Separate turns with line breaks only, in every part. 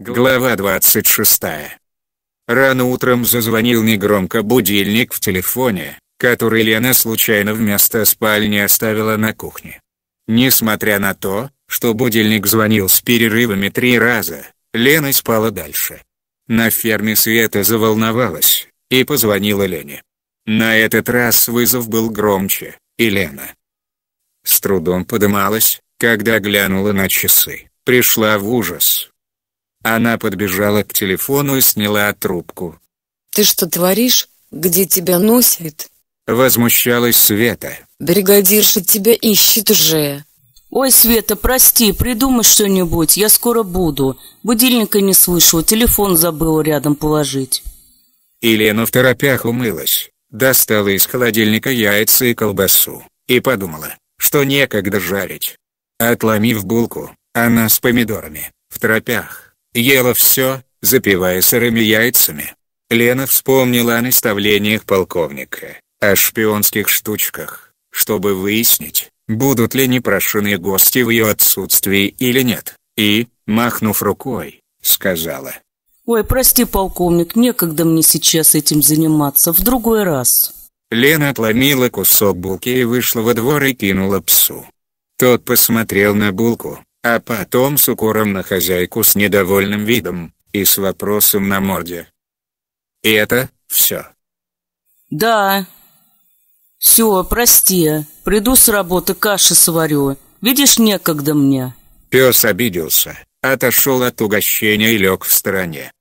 Глава 26. Рано утром зазвонил негромко будильник в телефоне, который Лена случайно вместо спальни оставила на кухне. Несмотря на то, что будильник звонил с перерывами три раза, Лена спала дальше. На ферме Света заволновалась и позвонила Лене. На этот раз вызов был громче, и Лена с трудом подымалась, когда глянула на часы, пришла в ужас, она подбежала к телефону и сняла трубку.
«Ты что творишь? Где тебя носит?»
Возмущалась Света.
«Бригадирша тебя ищет уже!» «Ой, Света, прости, придумай
что-нибудь, я скоро буду. Будильника не слышу, телефон забыл рядом положить».
Елена в торопях умылась, достала из холодильника яйца и колбасу, и подумала, что некогда жарить. Отломив булку, она с помидорами, в торопях, ела все, запивая сырыми яйцами. Лена вспомнила о наставлениях полковника, о шпионских штучках, чтобы выяснить, будут ли непрошенные гости в ее отсутствии или нет, и, махнув рукой, сказала.
«Ой, прости, полковник, некогда мне сейчас этим заниматься, в другой раз».
Лена отломила кусок булки и вышла во двор и кинула псу. Тот посмотрел на булку, а потом с укором на хозяйку с недовольным видом, и с вопросом на морде. И это все.
Да. Все, прости, приду с работы каши сварю. Видишь, некогда мне.
Пес обиделся, отошел от угощения и лег в стороне.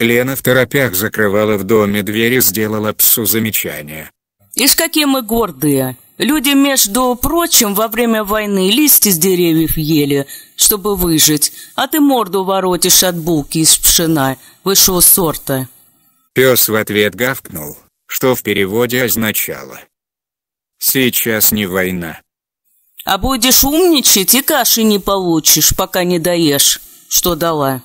Лена в торопях закрывала в доме дверь и сделала псу замечание.
«Ишь, какие мы гордые! Люди, между прочим, во время войны листья с деревьев ели, чтобы выжить, а ты морду воротишь от булки из пшена высшего сорта».
Пес в ответ гавкнул, что в переводе означало. «Сейчас не война».
«А будешь умничать и каши не получишь, пока не доешь, что дала».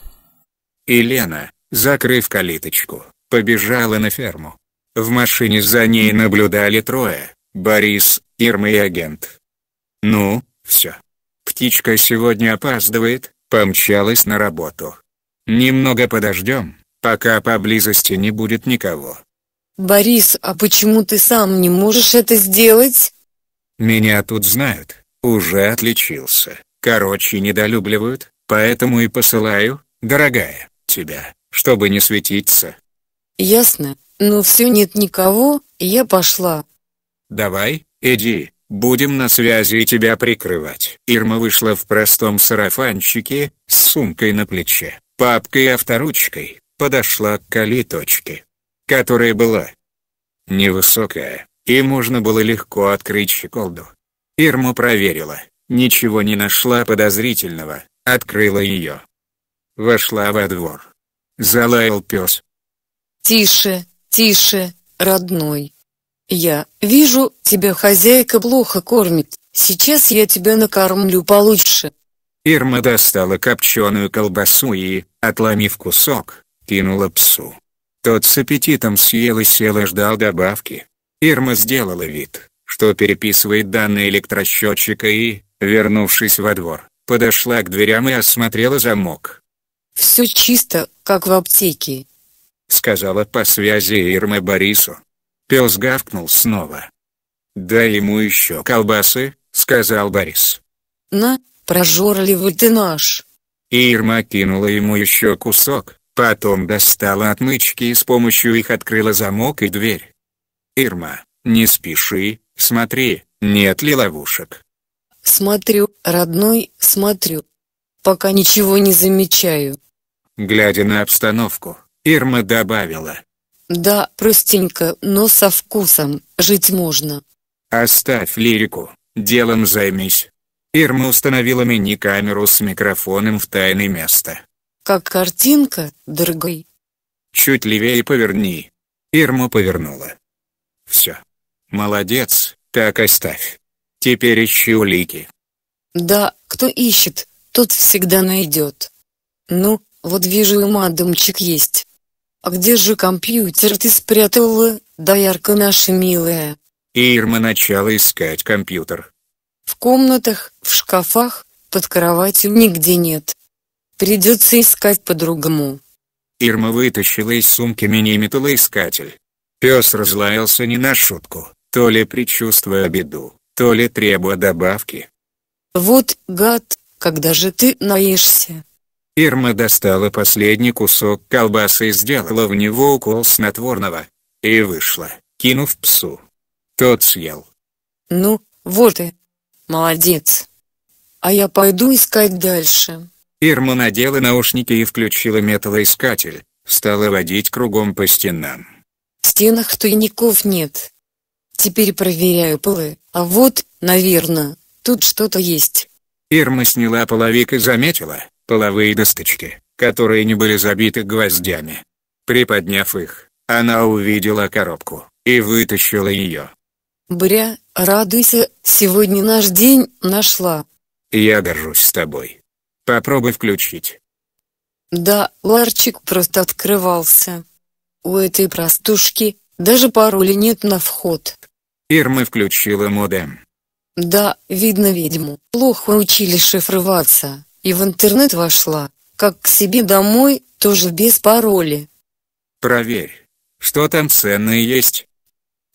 Елена,
закрыв калиточку, побежала на ферму. В машине за ней наблюдали трое, Борис, Ирма и агент. Ну, все. Птичка сегодня опаздывает, помчалась на работу. Немного подождем, пока поблизости не будет никого.
Борис, а почему ты сам не можешь это сделать?
Меня тут знают, уже отличился. Короче, недолюбливают, поэтому и посылаю, дорогая, тебя, чтобы не светиться.
Ясно, но все нет никого, я пошла,
«Давай, иди, будем на связи и тебя прикрывать». Ирма вышла в простом сарафанчике, с сумкой на плече, папкой и авторучкой, подошла к калиточке, которая была невысокая, и можно было легко открыть щеколду. Ирма проверила, ничего не нашла подозрительного, открыла ее. Вошла во двор. Залаял пес.
«Тише, тише, родной!» Я вижу, тебя хозяйка плохо кормит, сейчас я тебя накормлю получше.
Ирма достала копченую колбасу и, отломив кусок, кинула псу. Тот с аппетитом съел и сел и ждал добавки. Ирма сделала вид, что переписывает данные электросчетчика и, вернувшись во двор, подошла к дверям и осмотрела замок.
«Все чисто, как в аптеке», —
сказала по связи Ирма Борису. Пес гавкнул снова. «Дай ему еще колбасы», — сказал Борис.
«На, прожорливый ты наш!»
Ирма кинула ему еще кусок, потом достала отмычки и с помощью их открыла замок и дверь. «Ирма, не спеши, смотри, нет ли ловушек?»
«Смотрю, родной, смотрю. Пока ничего не замечаю».
Глядя на обстановку, Ирма добавила.
Да, простенько, но со вкусом, жить можно.
Оставь лирику, делом займись. Ирма установила мини-камеру с микрофоном в тайное место.
Как картинка, дорогой.
Чуть левее поверни. Ирма повернула. Все. Молодец, так оставь. Теперь ищи улики.
Да, кто ищет, тот всегда найдет. Ну, вот вижу и мадамчик есть. А где же компьютер ты спрятала, доярка наша милая?
Ирма начала искать компьютер.
В комнатах, в шкафах, под кроватью нигде нет. Придется искать по-другому.
Ирма вытащила из сумки мини-металлоискатель. Пес разлаялся не на шутку, то ли предчувствуя беду, то ли требуя добавки.
Вот, гад, когда же ты наешься?
Ирма достала последний кусок колбасы и сделала в него укол снотворного. И вышла, кинув псу. Тот съел.
«Ну, вот и. Молодец. А я пойду искать дальше».
Ирма надела наушники и включила металлоискатель, стала водить кругом по стенам.
В стенах тайников нет. Теперь проверяю полы, а вот, наверное, тут что-то есть.
Ирма сняла половик и
заметила,
половые досточки, которые не были забиты гвоздями. Приподняв их, она увидела коробку и вытащила ее.
«Бря, радуйся, сегодня наш день нашла».
«Я горжусь с тобой. Попробуй включить».
Да, ларчик просто открывался. У этой простушки даже пароля нет на вход.
Ирма включила модем.
Да, видно ведьму. Плохо учили шифроваться и в интернет вошла, как к себе домой, тоже без пароля.
Проверь, что там ценное есть.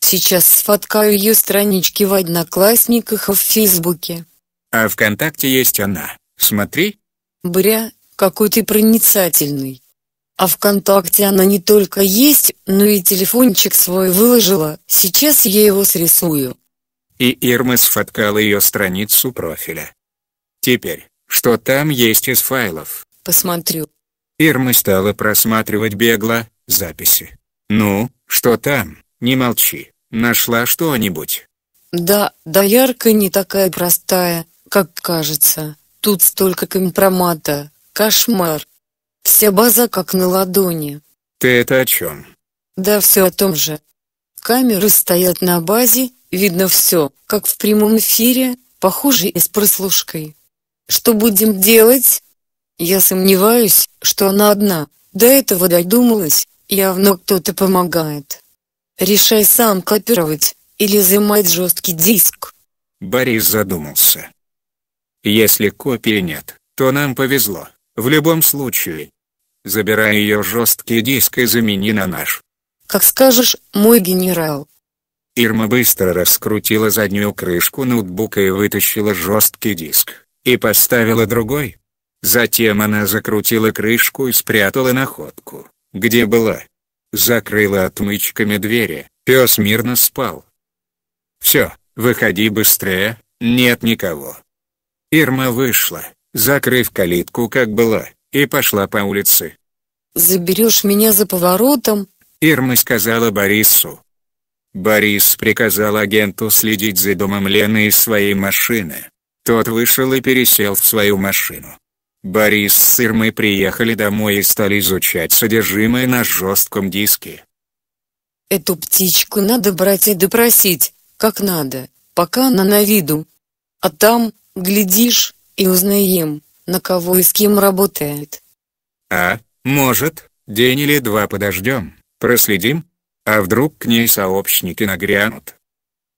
Сейчас сфоткаю ее странички в Одноклассниках и в Фейсбуке.
А ВКонтакте есть она, смотри.
Бря, какой ты проницательный. А ВКонтакте она не только есть, но и телефончик свой выложила, сейчас я его срисую.
И Ирма сфоткала ее страницу профиля. Теперь, что там есть из файлов. Посмотрю. Ирма стала просматривать бегло, записи. Ну, что там, не молчи, нашла что-нибудь?
Да, доярка не такая простая, как кажется. Тут столько компромата, кошмар. Вся база как на ладони.
Ты это о чем?
Да все о том же. Камеры стоят на базе, видно все, как в прямом эфире, похоже и с прослушкой. Что будем делать? Я сомневаюсь, что она одна, до этого додумалась, явно кто-то помогает. Решай сам копировать, или изымать жесткий диск.
Борис задумался. Если копии нет, то нам повезло, в любом случае. Забирай ее жесткий диск и замени на
наш. Как скажешь, мой генерал.
Ирма быстро раскрутила заднюю крышку ноутбука и вытащила жесткий диск и поставила другой. Затем она закрутила крышку и спрятала находку, где была. Закрыла отмычками двери, пес мирно спал. «Все, выходи быстрее, нет никого». Ирма вышла, закрыв калитку как была, и пошла по улице.
«Заберешь меня за поворотом?»
Ирма сказала Борису. Борис приказал агенту следить за домом Лены и своей машины. Тот вышел и пересел в свою машину. Борис с Ирмой приехали домой и стали изучать содержимое на жестком
диске. «Эту птичку надо брать и допросить, как надо, пока она на виду. А там, глядишь, и узнаем, на кого и с кем работает».
«А, может, день или два подождем, проследим? А вдруг к ней сообщники нагрянут?»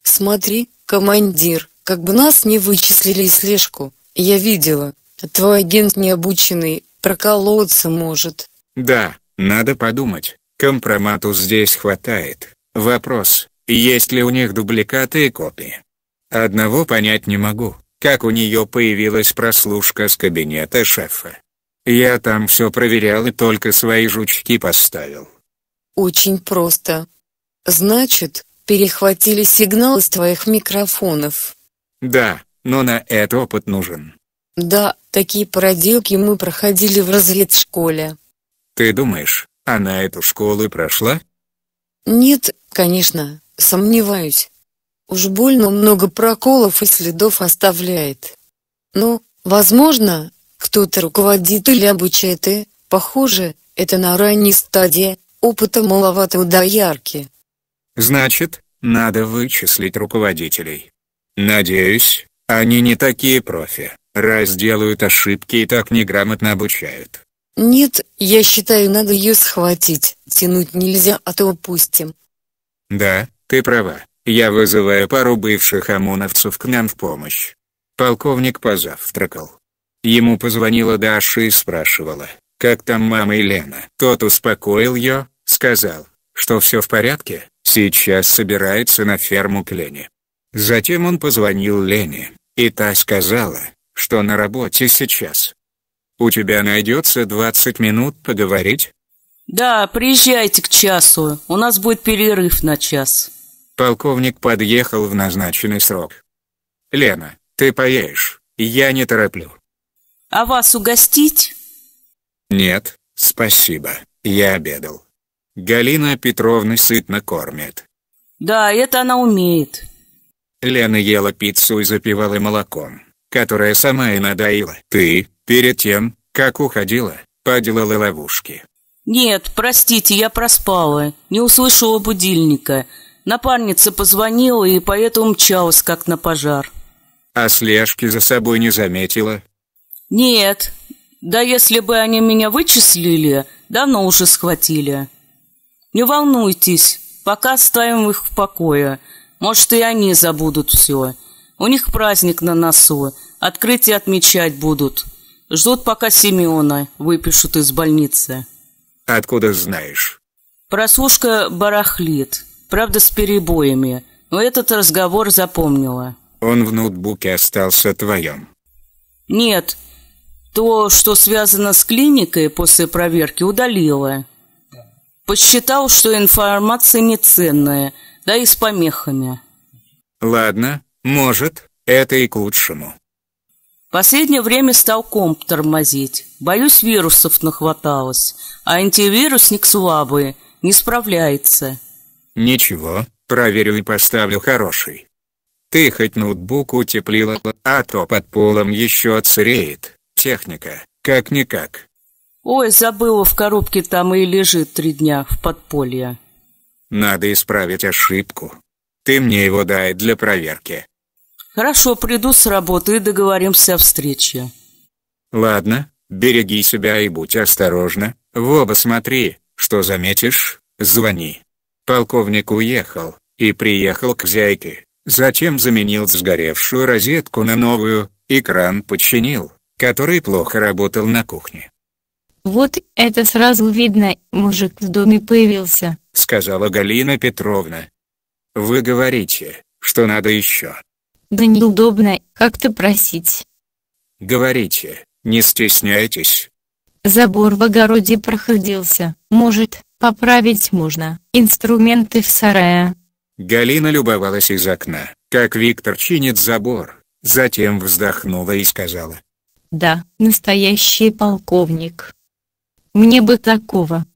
«Смотри, командир, как бы нас не вычислили и слежку. Я видела. Твой агент необученный, проколоться может.
Да, надо подумать. Компромату здесь хватает. Вопрос, есть ли у них дубликаты и копии? Одного понять не могу, как у нее появилась прослушка с кабинета шефа. Я там все проверял и только свои жучки поставил.
Очень просто. Значит, перехватили сигнал из твоих микрофонов.
Да, но на это опыт нужен.
Да, такие проделки мы проходили в разведшколе.
Ты думаешь, она эту школу прошла?
Нет, конечно, сомневаюсь. Уж больно много проколов и следов оставляет. Но, ну, возможно, кто-то руководит или обучает и, похоже, это на ранней стадии, опыта маловато у доярки.
Значит, надо вычислить руководителей. Надеюсь, они не такие профи, раз делают ошибки и так неграмотно обучают.
Нет, я считаю, надо ее схватить. Тянуть нельзя, а то упустим.
Да, ты права. Я вызываю пару бывших ОМОНовцев к нам в помощь. Полковник позавтракал. Ему позвонила Даша и спрашивала, как там мама и Лена. Тот успокоил ее, сказал, что все в порядке, сейчас собирается на ферму к Лене. Затем он позвонил Лене, и та сказала, что на работе сейчас. «У тебя найдется 20 минут поговорить?»
«Да, приезжайте к часу, у нас будет перерыв на час».
Полковник подъехал в назначенный срок. «Лена, ты поешь, я не тороплю».
«А вас угостить?»
«Нет, спасибо, я обедал. Галина Петровна сытно кормит».
«Да, это она умеет».
Лена ела пиццу и запивала молоком, которое сама и надоила. «Ты, перед тем, как уходила, поделала ловушки».
«Нет, простите, я проспала, не услышала будильника. Напарница позвонила и поэтому мчалась, как на пожар».
«А слежки за собой не заметила?»
«Нет, да если бы они меня вычислили, давно уже схватили. Не волнуйтесь, пока оставим их в покое». Может, и они забудут все. У них праздник на носу, открытие отмечать будут. Ждут, пока Семена выпишут из больницы.
Откуда знаешь?
Прослушка барахлит, правда, с перебоями, но этот разговор запомнила.
Он в ноутбуке остался твоем?
Нет, то, что связано с клиникой после проверки, удалила. Посчитал, что информация неценная – да и с помехами.
Ладно, может, это и к лучшему.
Последнее время стал комп тормозить. Боюсь, вирусов нахваталось, а антивирусник слабый, не справляется.
Ничего, проверю и поставлю хороший. Ты хоть ноутбук утеплила, а то под полом еще отсыреет. Техника, как-никак.
Ой, забыла, в коробке там и лежит три дня в подполье.
Надо исправить ошибку. Ты мне его дай для проверки.
Хорошо, приду с работы и договоримся о встрече.
Ладно, береги себя и будь осторожна. В оба смотри, что заметишь, звони. Полковник уехал и приехал к зяйке. Затем заменил сгоревшую розетку на новую, и кран починил, который плохо работал на кухне.
Вот это сразу видно, мужик в доме появился
сказала Галина Петровна. «Вы говорите, что надо еще».
«Да неудобно, как-то просить».
«Говорите, не стесняйтесь».
Забор в огороде проходился, может, поправить можно, инструменты в сарае.
Галина любовалась из окна, как Виктор чинит забор, затем вздохнула и сказала.
Да, настоящий полковник. Мне бы такого.